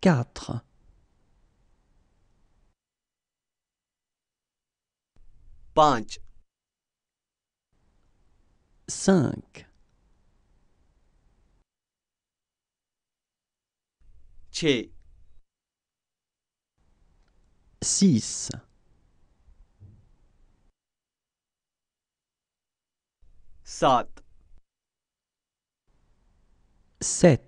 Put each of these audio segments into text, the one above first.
4 5 5 6 6 7 7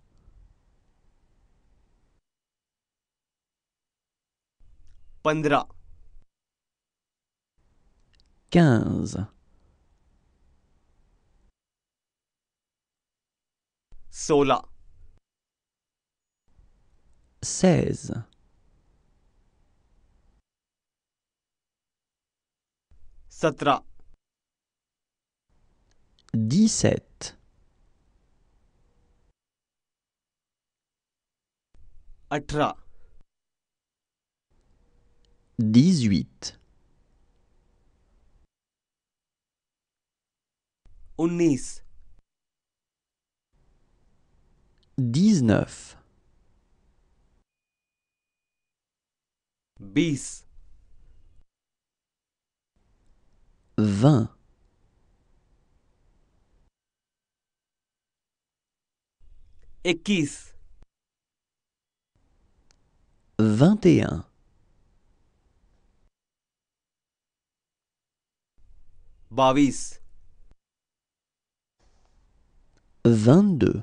पंद्रह quinze, सोलह seize, सत्रह dix-sept, अठारह 18 19 19 20 20 21 22 vingt-deux,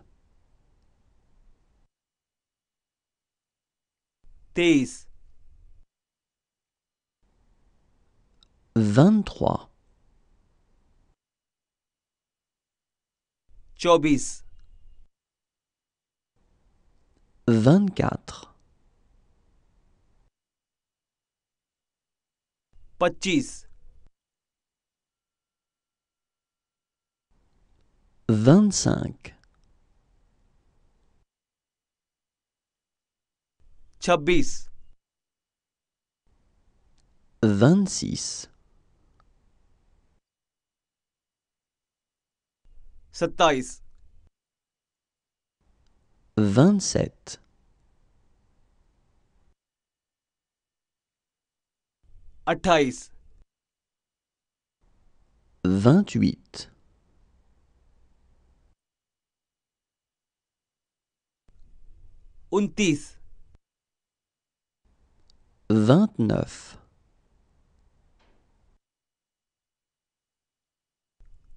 Tis. vingt-trois, Chobis. quatre vingt-cinq, Chabis. vingt-six, vingt-sept, vingt-huit, untis. Vingt-neuf.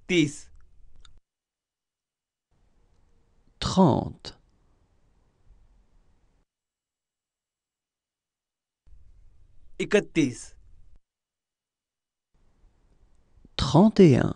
Dix. Trente. Trente et un.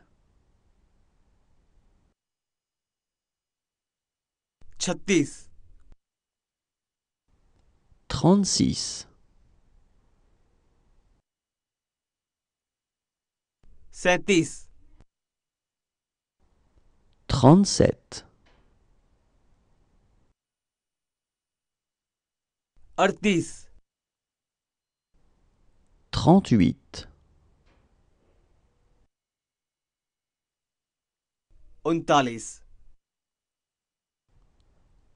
36 37 37 38 38 39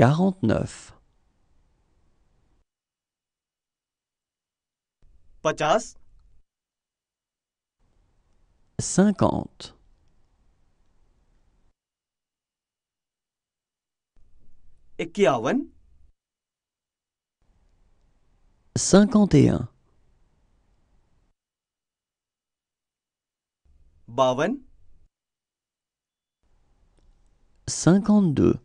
49 50 50 51 51 52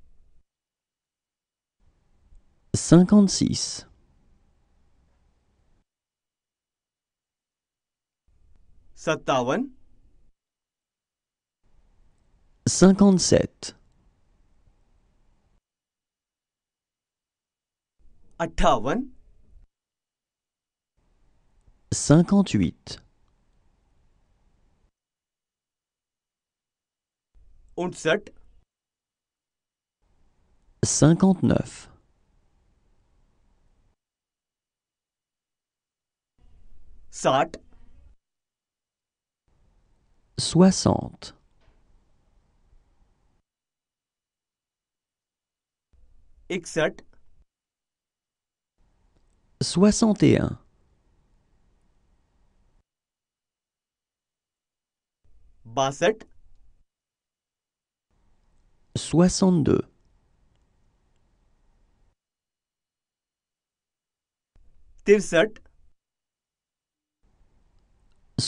cinquante-six. Satawan cinquante-sept. attawan. cinquante-huit. un sept. cinquante-neuf. Soixante. Soixante et un. Soixante-deux.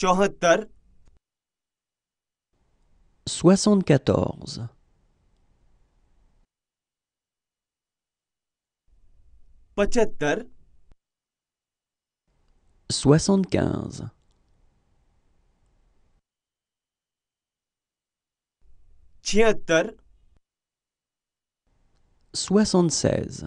74, soixante-quatorze, Pachatar. soixante-quinze, soixante-seize,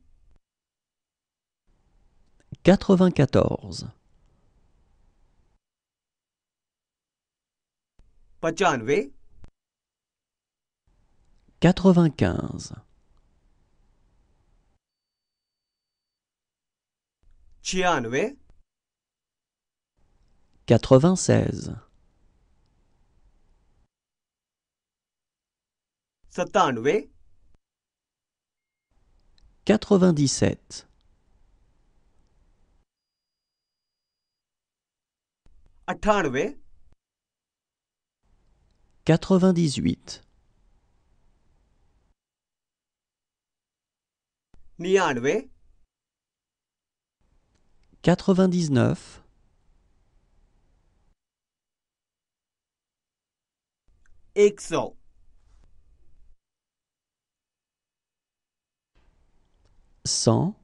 94 95 95 96 97 97 98 99 100 100